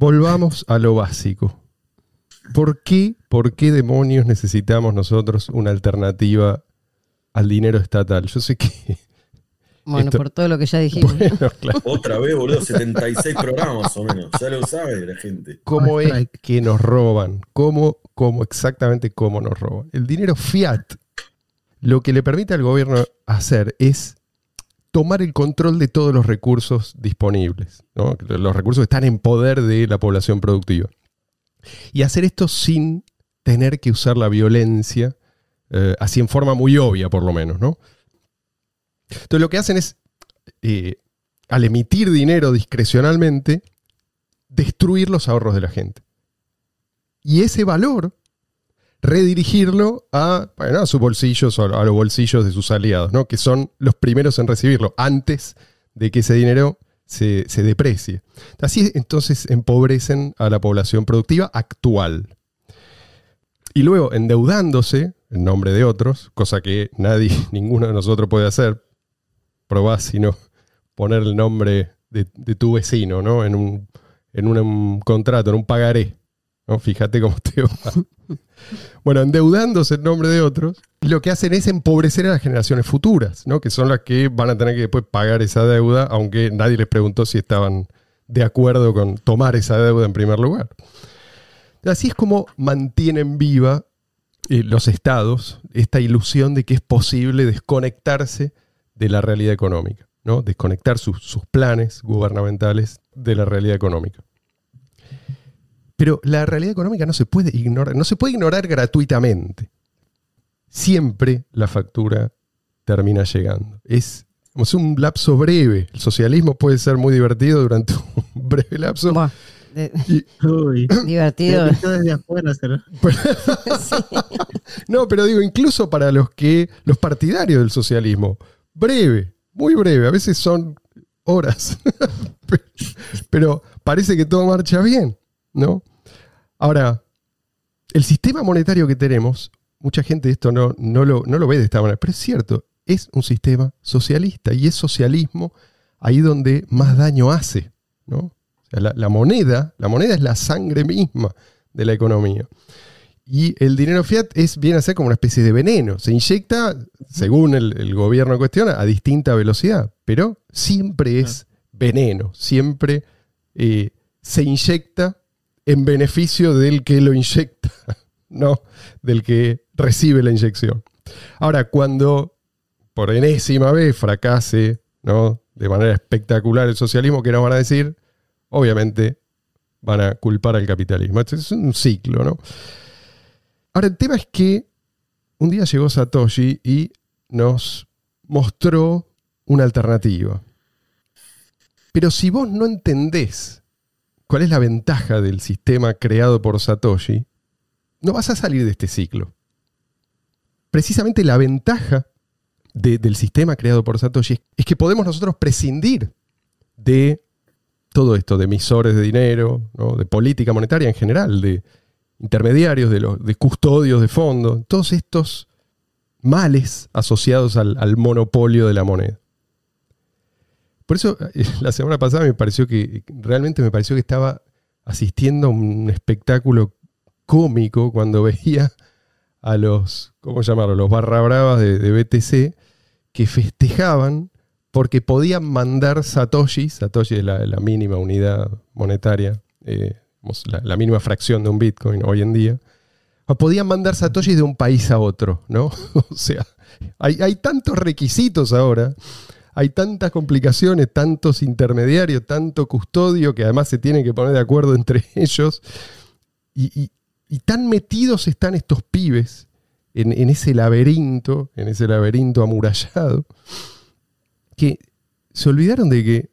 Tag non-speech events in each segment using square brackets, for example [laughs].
Volvamos a lo básico. ¿Por qué, ¿Por qué demonios necesitamos nosotros una alternativa al dinero estatal? Yo sé que bueno, por todo lo que ya dijimos. Otra vez, boludo, 76 programas o menos. Ya lo sabe la gente. ¿Cómo es que nos roban? ¿Cómo, cómo, exactamente cómo nos roban? El dinero fiat. Lo que le permite al gobierno hacer es tomar el control de todos los recursos disponibles, los recursos que están en poder de la población productiva. Y hacer esto sin tener que usar la violencia, eh, así en forma muy obvia por lo menos. ¿no? Entonces lo que hacen es, eh, al emitir dinero discrecionalmente, destruir los ahorros de la gente. Y ese valor redirigirlo a, sus bolsillos o a los bolsillos de sus aliados, ¿no? que son los primeros en recibirlo antes de que ese dinero se, deprecie. Así entonces empobrecen a la población productiva actual. Y luego endeudándose en nombre de otros, cosa que nadie, [laughs] ninguno de nosotros puede hacer, probá sino poner el nombre de, tu vecino ¿no? en, un, en contrato, en un pagaré. ¿no? Fíjate cómo te va. [laughs] [laughs] Bueno, endeudándose en nombre de otros, lo que hacen es empobrecer a las generaciones futuras, ¿no? que son las que van a tener que después pagar esa deuda, aunque nadie les preguntó si estaban de acuerdo con tomar esa deuda en primer lugar. Así es como mantienen viva eh, los estados esta ilusión de que es posible desconectarse de la realidad económica, ¿no? desconectar sus planes gubernamentales de la realidad económica. Pero la realidad económica no se puede ignorar, no se puede ignorar gratuitamente. Siempre la factura termina llegando. Es, es un lapso breve. El socialismo puede ser muy divertido durante [laughs] un breve lapso. [laughs] divertido. [laughs] No, pero digo, incluso para los que, los partidarios del socialismo, breve, muy breve, a veces son horas. pero parece que todo marcha bien. ¿no? Ahora, el sistema monetario que tenemos, mucha gente esto no, no, lo, ve de esta manera, pero es cierto, es un sistema socialista y es socialismo ahí donde más daño hace, ¿no? la, moneda, la moneda es la sangre misma de la economía. Y el dinero fiat es, viene a ser como una especie de veneno. Se inyecta, según el, gobierno en cuestión, a distinta velocidad, pero siempre es veneno, siempre eh, se inyecta en beneficio del que lo inyecta, [laughs] no del que recibe la inyección. Ahora, cuando por enésima vez fracase ¿no? de manera espectacular el socialismo, ¿qué nos van a decir? Obviamente van a culpar al capitalismo. Este es un ciclo, ¿no? Ahora, el tema es que un día llegó Satoshi y nos mostró una alternativa. Pero si vos no entendés ¿Cuál es la ventaja del sistema creado por Satoshi? No vas a salir de este ciclo. Precisamente la ventaja del sistema creado por Satoshi es que podemos nosotros prescindir de todo esto, de emisores de dinero, de política monetaria en general, de intermediarios, de, custodios de fondos, todos estos males asociados al monopolio de la moneda. Por eso eh, [laughs] la semana pasada me pareció que, realmente me pareció que estaba asistiendo a un espectáculo cómico cuando [laughs] veía a los, ¿cómo llamarlo? Los barra bravas de, BTC que festejaban porque podían mandar Satoshi, Satoshi es la, mínima unidad monetaria, eh, la, mínima fracción de un Bitcoin hoy en día, podían mandar Satoshi de un país a otro, ¿no? [laughs] o sea, hay, hay tantos requisitos ahora hay tantas complicaciones, tantos intermediarios, tanto custodio, que además se tienen que poner de acuerdo entre [laughs] ellos. Y, tan metidos están estos pibes en, ese laberinto, en ese laberinto amurallado, que se olvidaron de que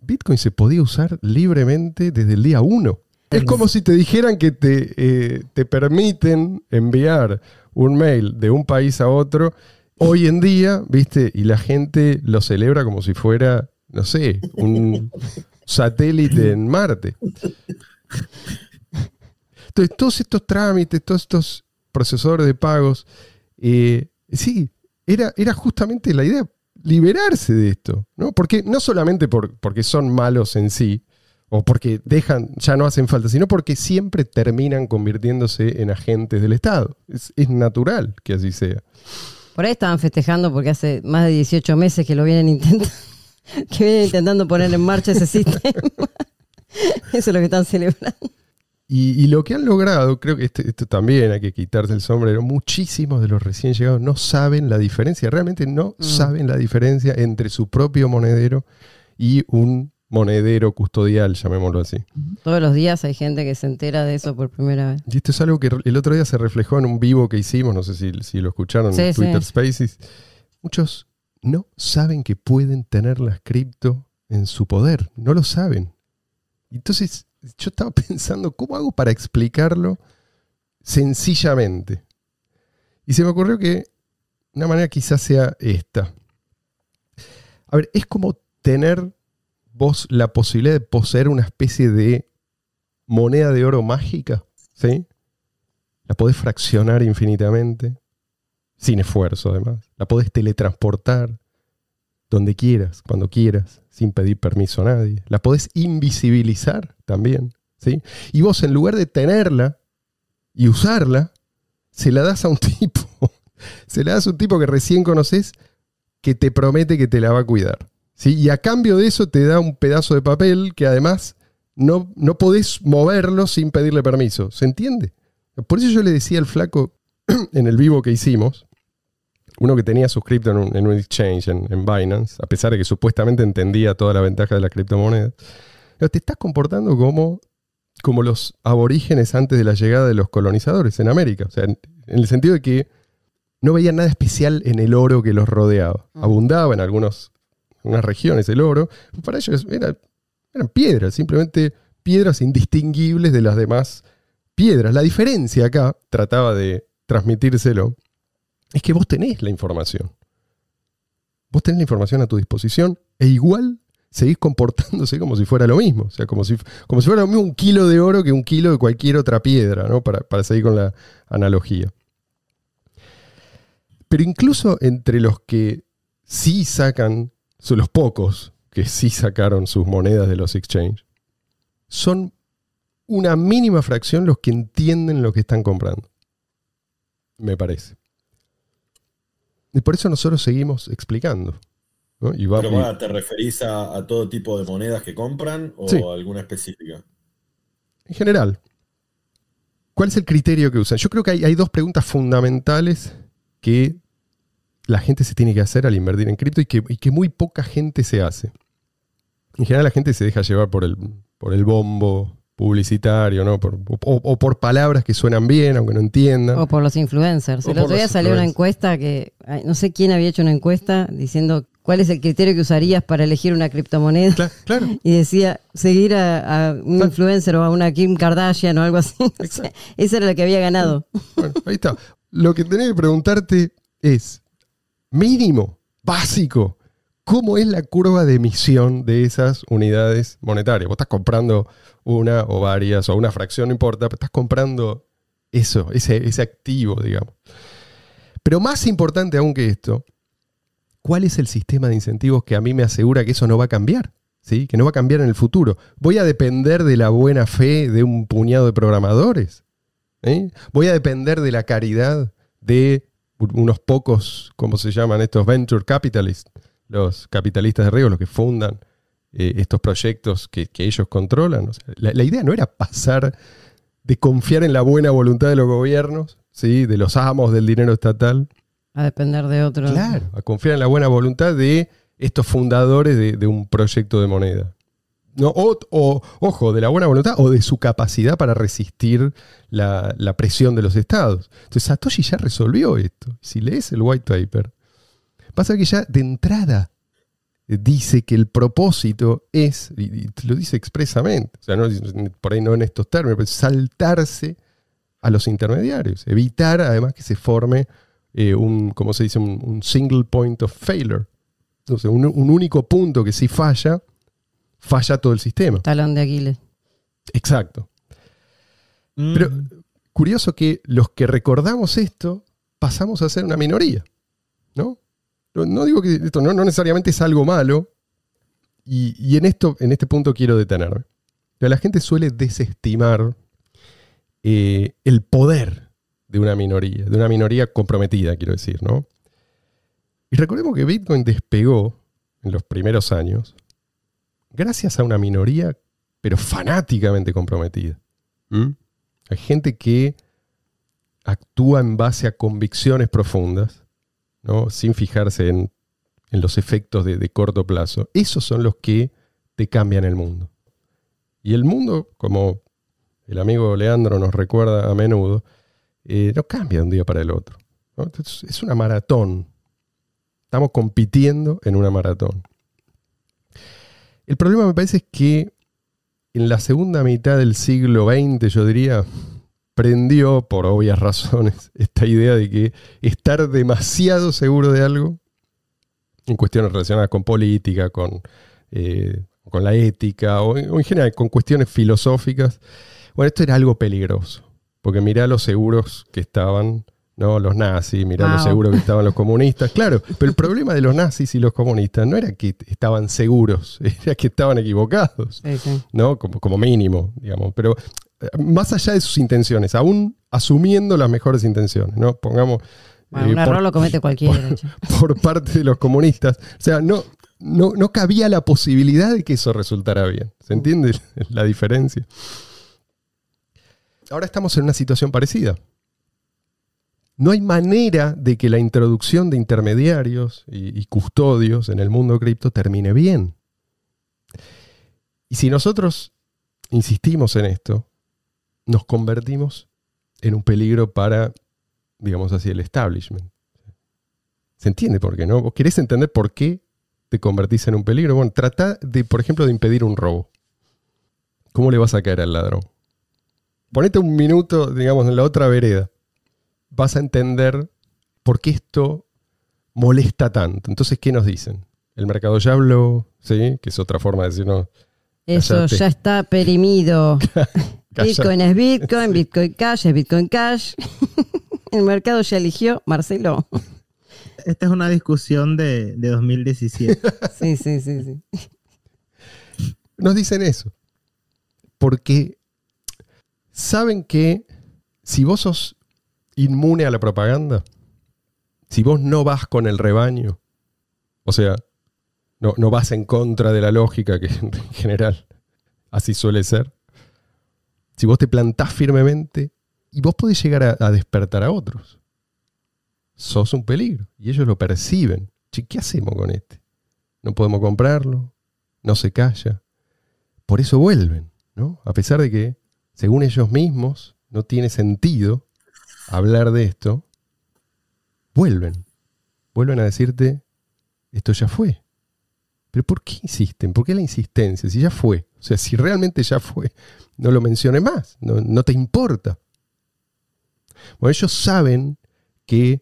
Bitcoin se podía usar libremente desde el día uno. Es como si te dijeran que te, eh, te, permiten enviar un mail de un país a otro hoy en día, ¿viste? Y la gente lo celebra como si fuera, no sé, un satélite en Marte. Entonces, todos estos trámites, todos estos procesadores de pagos, eh, sí, era, era justamente la idea, liberarse de esto, ¿no? Porque no solamente por, porque son malos en sí, o porque dejan, ya no hacen falta, sino porque siempre terminan convirtiéndose en agentes del Estado. Es, es natural que así sea. Por ahí estaban festejando porque hace más de 18 meses que lo [laughs] vienen intentando, poner en marcha ese sistema. [laughs] Eso es lo que están celebrando. Y, lo que han logrado, creo que este, esto, también hay que quitarse el sombrero, muchísimos de los recién llegados no saben la diferencia, realmente no mm. saben la diferencia entre su propio monedero y un monedero custodial, llamémoslo así. Todos los días hay gente que se entera de eso por primera vez. Y esto es algo que el otro día se reflejó en un vivo que hicimos, no sé si, lo escucharon en Twitter Spaces. Muchos no saben que pueden tener las cripto en su poder, no lo saben. Entonces yo estaba [laughs] pensando, ¿cómo hago para explicarlo sencillamente? Y se me ocurrió que una manera quizás sea esta. A ver, es como tener vos la posibilidad de poseer una especie de moneda de oro mágica, ¿sí? La podés fraccionar infinitamente, sin esfuerzo además. La podés teletransportar donde quieras, cuando quieras, sin pedir permiso a nadie. La podés invisibilizar también, ¿sí? Y vos en lugar de tenerla y usarla, se la das a un [laughs] tipo. se la das a un tipo que recién conoces que te promete que te la va a cuidar. Y a cambio de eso te da un pedazo de papel que además no, no podés moverlo sin pedirle permiso. ¿Se entiende? Por eso yo le decía al flaco [clears throat] en el vivo que hicimos, uno que tenía sus en un, exchange, en, Binance, a pesar de que supuestamente entendía toda la ventaja de las criptomonedas, te estás comportando como, como los aborígenes antes de la llegada de los colonizadores en América. O sea, en, en el sentido de que no veían nada especial en el oro que los rodeaba. Mm. Abundaba en algunos unas regiones el oro, para ellos eran piedras, simplemente piedras indistinguibles de las demás piedras. La diferencia acá, trataba de transmitírselo, es que vos tenés la información. Vos tenés la información a tu disposición e igual seguís comportándose como si fuera lo mismo. O sea, como si, como si fuera lo mismo un kilo de oro que un kilo de cualquier otra piedra, Para, para seguir con la analogía. Pero incluso entre los que sí sacan son los pocos que sí sacaron sus monedas de los exchanges, son una mínima fracción los que entienden lo que están comprando. Me parece. Y por eso nosotros seguimos explicando. Y ¿Te referís a, todo tipo de monedas que compran o a alguna específica? En general. ¿Cuál es el criterio que usan? Yo creo que hay, hay dos preguntas fundamentales que la gente se tiene que hacer al invertir en cripto y que, muy poca gente se hace. En general la gente se deja llevar por el, por el bombo publicitario, ¿no? o, por palabras que suenan bien, aunque no entiendan. O por los influencers. el otro día salió una encuesta que, no sé quién había hecho una encuesta diciendo cuál es el criterio que usarías para elegir una criptomoneda. [laughs] Y decía, seguir a, un influencer o a una Kim Kardashian o algo así. [laughs] esa era la que había ganado. Bueno, ahí está. Lo que tenía que preguntarte es, mínimo, básico, cómo es la curva de emisión de esas unidades monetarias. Vos estás comprando una o varias o una fracción, no importa, estás comprando eso, ese, activo, digamos. Pero más importante aún que esto, ¿cuál es el sistema de incentivos que a mí me asegura que eso no va a cambiar? ¿Sí? Que no va a cambiar en el futuro. ¿Voy a depender de la buena fe de un puñado de programadores? ¿Voy a depender de la caridad de unos pocos, ¿cómo se llaman estos? Venture capitalists, los capitalistas de riesgo, los que fundan eh, estos proyectos que, ellos controlan. la, idea no era pasar de confiar en la buena voluntad de los gobiernos, ¿sí? de los amos del dinero estatal. A depender de otros. Claro, a confiar en la buena voluntad de estos fundadores de un proyecto de moneda. O, ojo, de la buena voluntad o de su capacidad para resistir la, presión de los estados. Entonces Satoshi ya resolvió esto. Si lees el white paper, pasa que ya de entrada dice que el propósito es, y, lo dice expresamente, por ahí no en estos términos, saltarse a los intermediarios, evitar además que se forme eh, un, se dice?, single point of failure. Entonces, un, un único punto que si falla, falla todo el sistema. Talón de Aquiles. Exacto. Mm. Pero curioso que los que recordamos esto pasamos a ser una minoría, ¿no? No digo que esto no, necesariamente es algo malo, y, en, esto, en este punto quiero detenerme. La gente suele desestimar eh, el poder de una minoría, de una minoría comprometida, quiero decir, ¿no? Y recordemos que Bitcoin despegó en los primeros años gracias a una minoría, pero fanáticamente comprometida. ¿Mm? Hay gente que actúa en base a convicciones profundas, sin fijarse en, los efectos de, corto plazo. Esos son los que te cambian el mundo. Y el mundo, como el amigo Leandro nos recuerda a menudo, eh, no cambia de un día para el otro. es una maratón. Estamos compitiendo en una maratón. El problema me parece es que en la segunda mitad del siglo XX, yo diría, prendió, por obvias razones, [laughs] esta idea de que estar demasiado seguro de algo, en cuestiones relacionadas con política, con, eh, la ética, o en, general con cuestiones filosóficas, bueno, esto era algo peligroso, porque mirá los seguros que estaban no, los nazis, mirá lo ah, seguro que estaban los comunistas. Claro, pero el problema de los nazis y los comunistas no era que estaban seguros, [laughs] era que estaban equivocados, ¿no? Como, mínimo, digamos. Pero eh, más allá de sus intenciones, aún asumiendo las mejores intenciones, ¿no? Pongamos... un eh, error lo comete [laughs] cualquiera. Por, parte de los comunistas. O sea, no, no, no cabía la posibilidad de que eso resultara bien. ¿Se entiende la diferencia? Ahora estamos en una situación parecida. No hay manera de que la introducción de intermediarios y, custodios en el mundo cripto termine bien. Y si nosotros insistimos en esto, nos convertimos en un peligro para, digamos así, el establishment. ¿Se entiende por qué? ¿No? ¿Vos querés entender por qué te convertís en un peligro? Bueno, trata de, por ejemplo, de impedir un robo. ¿Cómo le vas a caer al ladrón? Ponete un minuto, digamos, en la otra vereda vas a entender por qué esto molesta tanto. Entonces, ¿qué nos dicen? El mercado ya habló, ¿sí? Que es otra forma de no. Eso ya está perimido. [laughs] Bitcoin es Bitcoin, Bitcoin Cash es Bitcoin Cash. [laughs] El mercado ya eligió Marcelo. Esta es una discusión de, de 2017. [laughs] sí, sí, sí, sí. Nos dicen eso. Porque saben que si vos sos inmune a la propaganda? Si vos no vas con el rebaño, o sea, no, vas en contra de la lógica que [laughs] en general así suele ser, si vos te plantás firmemente y vos podés llegar a, despertar a otros, sos un peligro y ellos lo perciben. ¿qué hacemos con este? No podemos comprarlo, no se calla. Por eso vuelven, ¿no? A pesar de que, según ellos mismos, no tiene sentido hablar de esto, vuelven. Vuelven a decirte, esto ya fue. Pero ¿por qué insisten? ¿Por qué la insistencia? Si ya fue. O sea, si realmente ya fue, no lo mencione más, no, te importa. Bueno, ellos saben que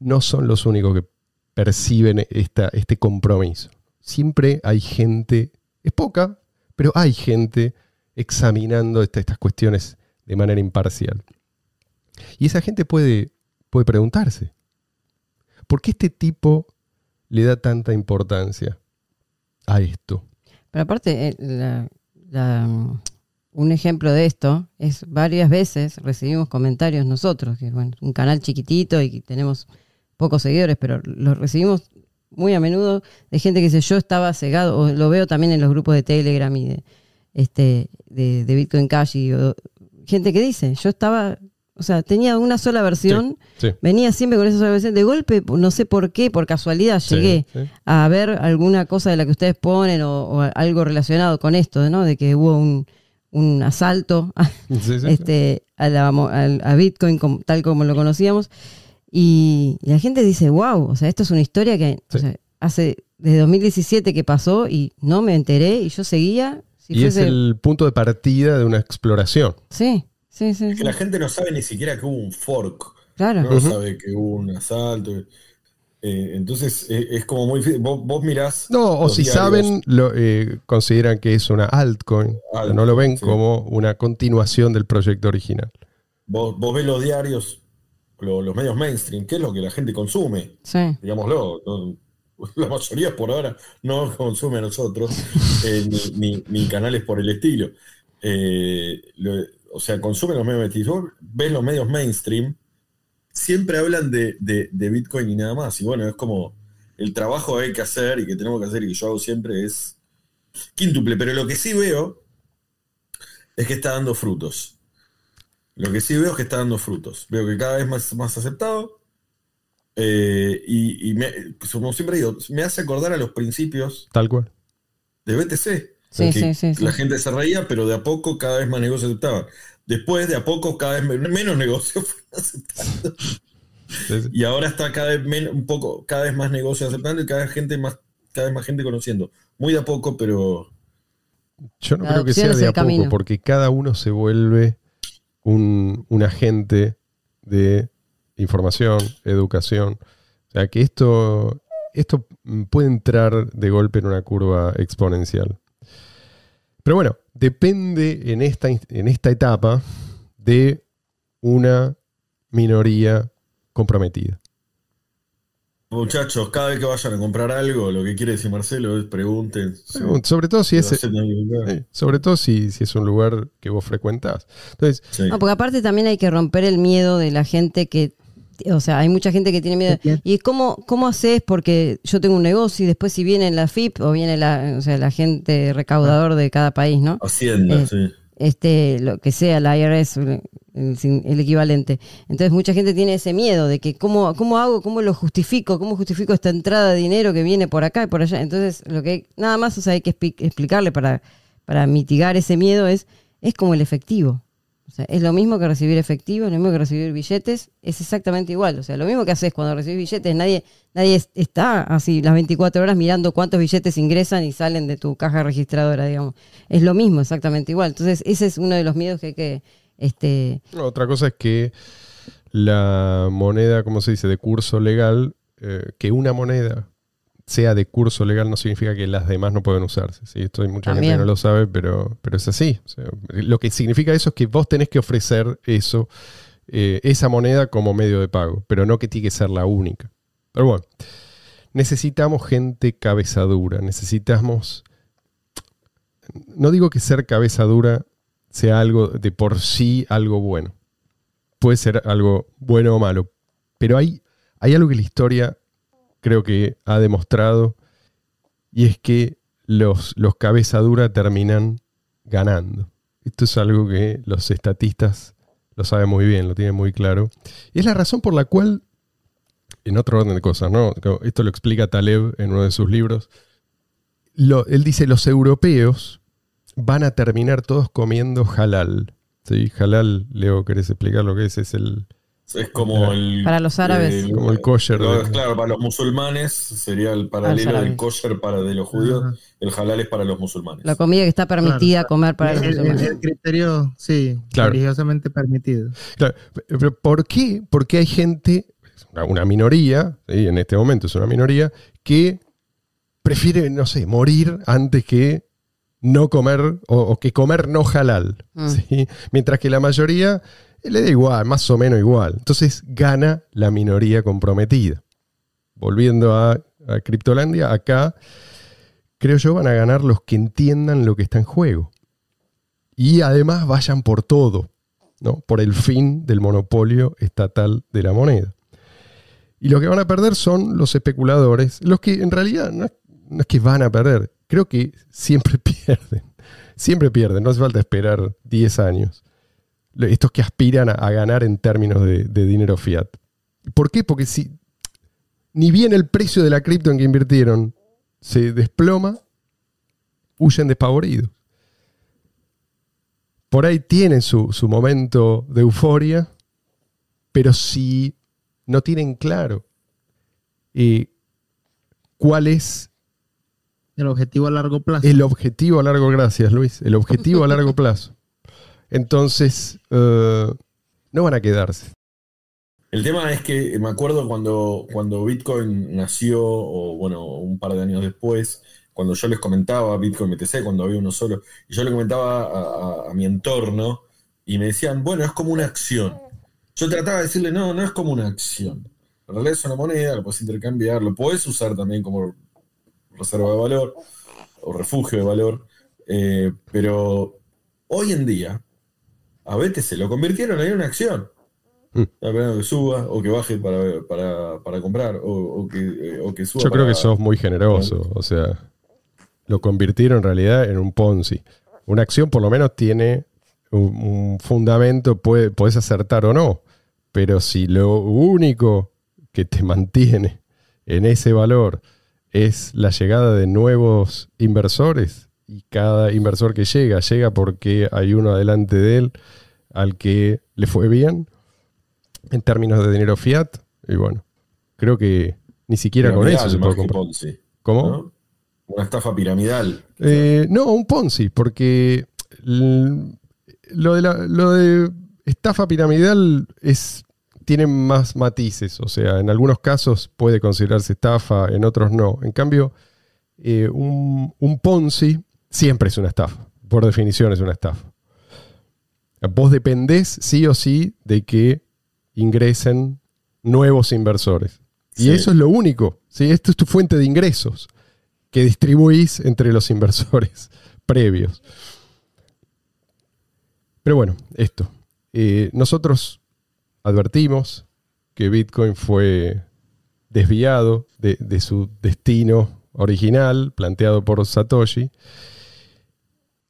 no son los únicos que perciben esta, este compromiso. Siempre hay gente, es poca, pero hay gente examinando estas cuestiones de manera imparcial. Y esa gente puede, puede preguntarse, ¿por qué este tipo le da tanta importancia a esto? Pero aparte, eh, mm, un ejemplo de esto es varias veces recibimos comentarios nosotros, que bueno, un canal chiquitito y tenemos pocos seguidores, pero los recibimos muy a menudo de gente que dice yo estaba cegado, o lo veo también en los grupos de Telegram y de, este, de, Bitcoin Cash, y, gente que dice yo estaba o sea, tenía una sola versión, venía siempre con esa sola versión. De golpe, no sé por qué, por casualidad llegué a ver alguna cosa de la que ustedes ponen o, algo relacionado con esto, ¿no? De que hubo un, un asalto [laughs] a, este, a, Bitcoin tal como lo conocíamos. Y, la gente dice, wow, o sea, esto es una historia que hace desde 2017 que pasó y no me enteré y yo seguía. y es el punto de partida de una exploración. Sí que la gente no sabe ni siquiera que hubo un fork. No sabe que hubo un asalto. Eh, entonces eh, es como muy Vos, mirás. No, o si saben, lo, eh, consideran que es una altcoin. no lo ven como una continuación del proyecto original. Vos, ves los diarios, los medios mainstream, que es lo que la gente consume. Sí. Digámoslo. [laughs] la mayoría por ahora no [laughs] consume a nosotros, ni, canales por el estilo. Lo, o sea, consumen los medios de Facebook, ven los medios mainstream, siempre hablan de, Bitcoin y nada más. Y bueno, es como el trabajo que hay que hacer y que tenemos que hacer y que yo hago siempre es quíntuple. Pero lo que sí veo es que está dando frutos. Lo que sí veo es que está dando frutos. Veo que cada vez más, más aceptado. Eh, y, me, como siempre digo, me hace acordar a los principios. Tal cual. De BTC. Sí, sí, sí, la gente se reía, pero de a poco cada vez más negocios aceptaban. Después, de a poco, cada vez menos negocios [laughs] aceptando. Y ahora está cada vez un poco, cada vez más negocios aceptando y cada vez gente más, cada vez más gente conociendo. Muy de a poco, pero. Yo no creo que sea de a poco, porque cada uno se vuelve un, agente de información, educación. O sea que esto, esto puede entrar de golpe en una curva exponencial. Pero bueno, depende en esta, en esta etapa de una minoría comprometida. Muchachos, cada vez que vayan a comprar algo, lo que quiere decir Marcelo es pregunten. Sobre, todo si es sobre todo si, es un lugar que vos frecuentás. Entonces, no, porque aparte también hay que romper el miedo de la gente que o sea, hay mucha gente que tiene miedo. ¿Y cómo, cómo haces? Porque yo tengo un negocio y después si viene la FIP o viene la, o sea, la gente recaudador de cada país, ¿no? Hacienda, eh, sí. Este, lo que sea, la IRS, el, el, equivalente. Entonces mucha gente tiene ese miedo de que cómo, cómo hago, cómo lo justifico, cómo justifico esta entrada de dinero que viene por acá y por allá. Entonces, lo que nada más o sea, hay que explicarle para, para mitigar ese miedo es, es como el efectivo es lo mismo que recibir efectivo, es lo mismo que recibir billetes, es exactamente igual. O sea, lo mismo que haces cuando recibes billetes, nadie, nadie está así las 24 horas mirando cuántos billetes ingresan y salen de tu caja registradora, digamos. Es lo mismo, exactamente igual. Entonces, ese es uno de los miedos que hay que... Este... Otra cosa es que la moneda, ¿cómo se dice?, de curso legal, eh, que una moneda sea de curso legal no significa que las demás no pueden usarse. ¿sí? Esto hay mucha gente no lo sabe, pero, pero es así. lo que significa eso es que vos tenés que ofrecer eso, eh, esa moneda como medio de pago, pero no que tiene que ser la única. Pero bueno, necesitamos gente cabezadura. necesitamos... No digo que ser cabeza dura sea algo de por sí algo bueno. Puede ser algo bueno o malo, pero hay, hay algo que la historia creo que ha demostrado, y es que los, los cabeza dura terminan ganando. Esto es algo que los estatistas lo saben muy bien, lo tienen muy claro. Y es la razón por la cual, en otro orden de cosas, ¿no? esto lo explica Taleb en uno de sus libros, él dice, los europeos van a terminar todos comiendo halal. ¿Sí? Halal, Leo, ¿querés explicar lo que es? Es el, es como el. Para los árabes. como el kosher. Claro, para los musulmanes sería el paralelo del kosher para de los judíos. El halal es para los musulmanes. La comida que está permitida comer para los musulmanes. El, el criterio, sí, religiosamente permitido. ¿por qué? Porque hay gente, una minoría, en este momento es una minoría, que prefiere, no sé, morir antes que no comer o, que comer no halal. Mm. Mientras que la mayoría le da igual, más o menos igual. Entonces gana la minoría comprometida. Volviendo a, a Criptolandia, acá creo yo van a ganar los que entiendan lo que está en juego. Y además vayan por todo, ¿no? por el fin del monopolio estatal de la moneda. Y los que van a perder son los especuladores, los que en realidad no es, no es que van a perder, creo que siempre [laughs] pierden, siempre pierden, no hace falta esperar 10 años estos que aspiran a, ganar en términos de, dinero fiat. ¿Por qué? Porque si ni bien el precio de la cripto en que invirtieron se desploma, huyen despavoridos. Por ahí tienen su, momento de euforia, pero si no tienen claro eh, cuál es... El objetivo a largo plazo. El objetivo a largo, gracias Luis, el objetivo a largo [laughs] plazo. Entonces, eh, no van a quedarse. El tema es que me acuerdo cuando, cuando Bitcoin nació, o bueno, un par de años después, cuando yo les comentaba Bitcoin BTC, cuando había uno solo, y yo le comentaba a, mi entorno, y me decían, bueno, es como una acción. Yo trataba de decirle, no, no es como una acción. En realidad es una moneda, lo puedes intercambiar, lo puedes usar también como reserva de valor o refugio de valor. Eh, pero hoy en día, a veces se lo convirtieron en una acción. Mm. que suba o que baje para, comprar eh, o, que, suba. Yo creo que sos muy generoso. O sea, lo convirtieron en realidad en un Ponzi. Una acción por lo menos tiene un, fundamento, puede, podés acertar o no. Pero si lo único que te [laughs] mantiene en ese valor es la llegada de nuevos inversores, y cada inversor que llega, llega porque hay uno adelante de él al que le fue bien en términos de dinero fiat. Y bueno, creo que ni siquiera con eso se puede comprar. ¿Cómo? Una estafa piramidal. Eh, no, un Ponzi, porque lo de, estafa piramidal es tiene más matices, o sea, en algunos casos puede considerarse estafa, en otros no. En cambio, eh, un, un Ponzi siempre es una estafa. Por definición es una estafa. Vos dependés sí o sí de que ingresen nuevos inversores. Y eso es lo único. ¿sí? Esto es tu fuente de ingresos que distribuís entre los inversores [laughs] previos. Pero bueno, esto. Eh, nosotros advertimos que Bitcoin fue desviado de su destino original planteado por Satoshi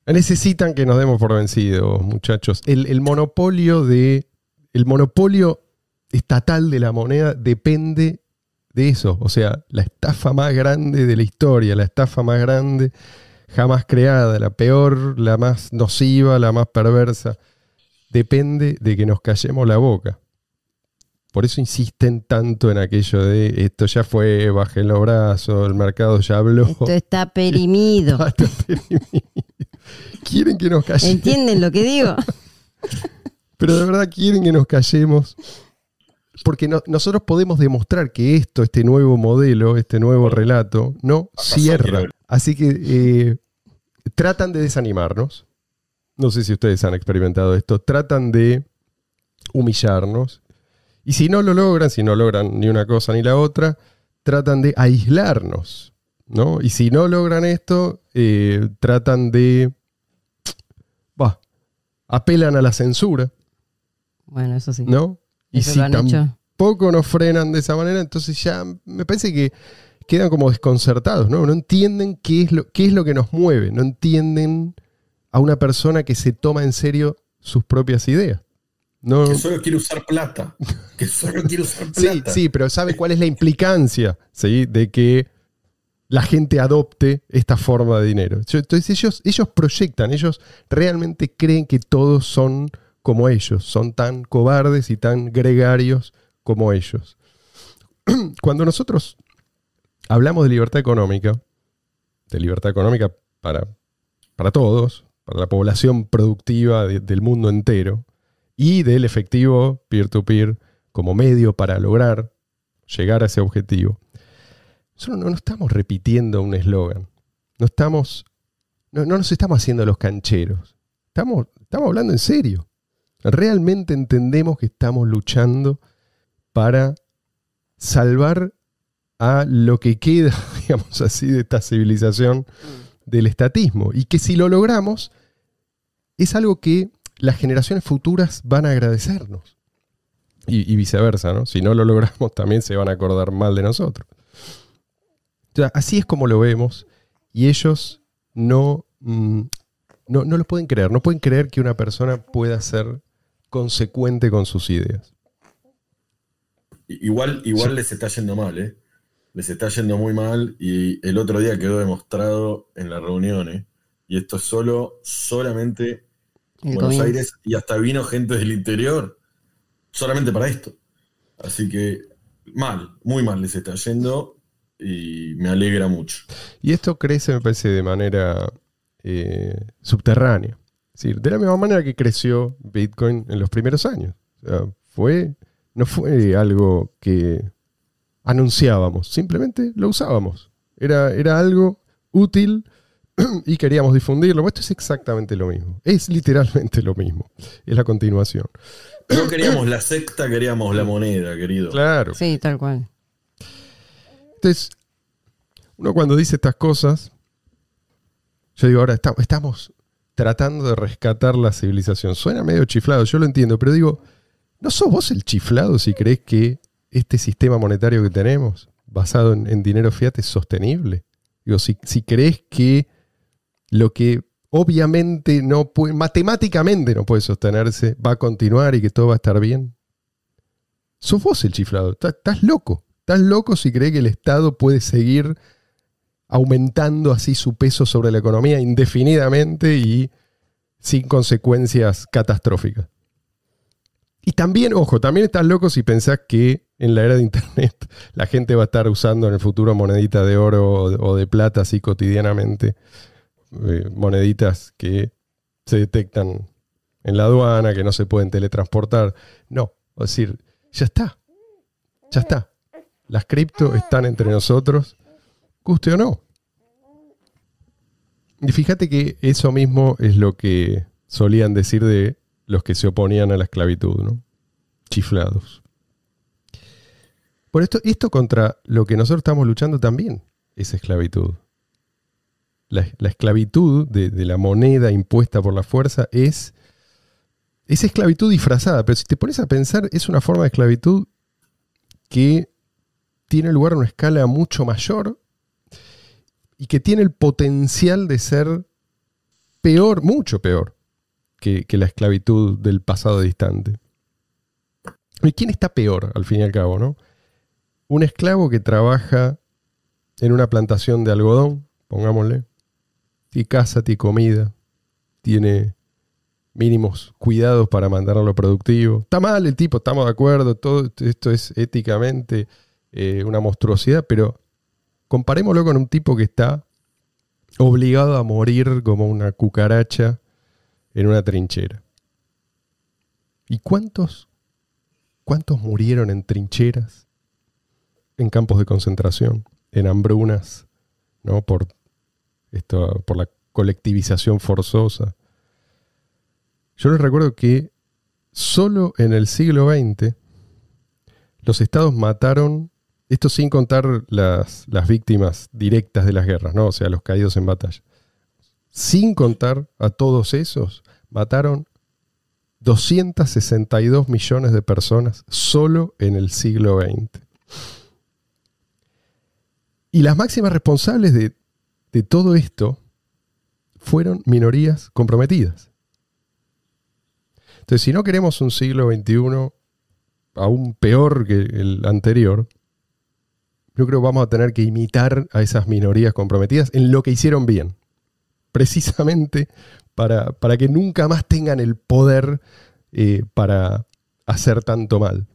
Necesitan que nos demos por vencidos, muchachos. El, monopolio de. El monopolio estatal de la moneda depende de eso. O sea, la estafa más grande de la historia, la estafa más grande jamás creada, la peor, la más nociva, la más perversa. Depende de que nos callemos la boca. Por eso insisten tanto en aquello de esto ya fue, bajen los brazos, el mercado ya habló. Esto está [laughs] perimido. [laughs] está perimido quieren que nos callemos. ¿Entienden lo que digo? [laughs] Pero de verdad quieren que nos callemos. Porque nosotros podemos demostrar que esto, este nuevo modelo, este nuevo relato, no cierra. Así que eh, tratan de desanimarnos. No sé si ustedes han experimentado esto. Tratan de humillarnos. Y si no lo logran, si no logran ni una cosa ni la otra, tratan de aislarnos. ¿no? Y si no logran esto, eh, tratan de apelan a la censura. Bueno, eso sí. ¿No? Y si tampoco nos frenan de esa manera, entonces ya me parece que quedan como desconcertados, ¿no? No entienden qué es lo, qué es lo que nos mueve, no entienden a una persona que se toma en serio sus propias ideas. No. Que solo quiere usar plata. Que solo quiere usar plata. Sí, sí, pero sabe cuál es la implicancia ¿sí? de que la gente adopte esta forma de dinero. Entonces ellos, proyectan, ellos realmente creen que todos son como ellos, son tan cobardes y tan gregarios como ellos. [clears throat] Cuando nosotros hablamos de libertad económica, de libertad económica para, para todos, para la población productiva del mundo entero, y del efectivo peer to -peer como medio para lograr llegar a ese objetivo, nosotros no, no estamos repitiendo un eslogan. No estamos. No, nos estamos haciendo los cancheros. Estamos, estamos hablando en serio. Realmente entendemos que estamos luchando para salvar a lo que queda, [laughs] digamos así, de esta civilización mm. del estatismo. Y que si lo logramos, es algo que las generaciones futuras van a agradecernos. Y, y, viceversa, ¿no? Si no lo logramos, [laughs] también se van a acordar mal de nosotros así es como lo vemos y ellos no, mm, no, no lo pueden creer, no pueden creer que una persona pueda ser consecuente con sus ideas. Igual, igual les está yendo mal, ¿eh? Les está yendo muy mal y el otro día quedó demostrado en la reunión, Y esto es solo, solamente Buenos Aires y hasta vino gente del interior solamente para esto. Así que mal, muy mal les está yendo y me alegra mucho. Y esto crece, me parece, de manera eh, subterránea. de la misma manera que creció Bitcoin en los primeros años. fue, no fue algo que anunciábamos, simplemente lo usábamos. Era, era algo útil [clears throat] y queríamos difundirlo. Esto es exactamente lo mismo. Es literalmente lo mismo. Es la continuación. No queríamos la secta, queríamos la moneda, querido. Claro. Sí, tal cual. Entonces, uno cuando dice estas cosas, yo digo, ahora estamos tratando de rescatar la civilización. Suena medio chiflado, yo lo entiendo, pero digo, ¿no sos vos el chiflado si crees que este sistema monetario que tenemos, basado en, dinero fiat, es sostenible? Digo, si, si crees que lo que obviamente no puede, matemáticamente no puede sostenerse, va a continuar y que todo va a estar bien. Sos vos el chiflado, estás loco. Estás locos si cree que el Estado puede seguir aumentando así su peso sobre la economía indefinidamente y sin consecuencias catastróficas. Y también, ojo, también estás loco si pensás que en la era de Internet [laughs] la gente va a estar usando en el futuro moneditas de oro o de plata así cotidianamente. Eh, moneditas que se detectan en la aduana, que no se pueden teletransportar. No, es decir, ya está. Ya está. Las cripto están entre nosotros, guste o no. Y fíjate que eso mismo es lo que solían decir de los que se oponían a la esclavitud, ¿no? Chiflados. Por esto, esto contra lo que nosotros estamos luchando también es esclavitud. La, esclavitud de, la moneda impuesta por la fuerza es, es esclavitud disfrazada, pero si te pones a pensar, es una forma de esclavitud que tiene lugar en una escala mucho mayor y que tiene el potencial de ser peor, mucho peor, que, la esclavitud del pasado distante. ¿Y quién está peor, al fin y al cabo, no? Un esclavo que trabaja en una plantación de algodón, pongámosle, y casa, y comida, tiene mínimos cuidados para mandarlo lo productivo. Está mal el tipo, estamos de acuerdo, todo esto es éticamente eh, una monstruosidad, pero comparémoslo con un tipo que está obligado a morir como una cucaracha en una trinchera. ¿Y cuántos, cuántos murieron en trincheras, en campos de concentración, en hambrunas, ¿no? por, esto, por la colectivización forzosa? Yo les recuerdo que solo en el siglo XX los estados mataron esto sin contar las, víctimas directas de las guerras, ¿no? O sea, los caídos en batalla. Sin contar a todos esos, mataron 262 millones de personas solo en el siglo XX. Y las máximas responsables de, de todo esto fueron minorías comprometidas. Entonces, si no queremos un siglo XXI aún peor que el anterior, yo creo que vamos a tener que imitar a esas minorías comprometidas en lo que hicieron bien, precisamente para, que nunca más tengan el poder eh, para hacer tanto mal.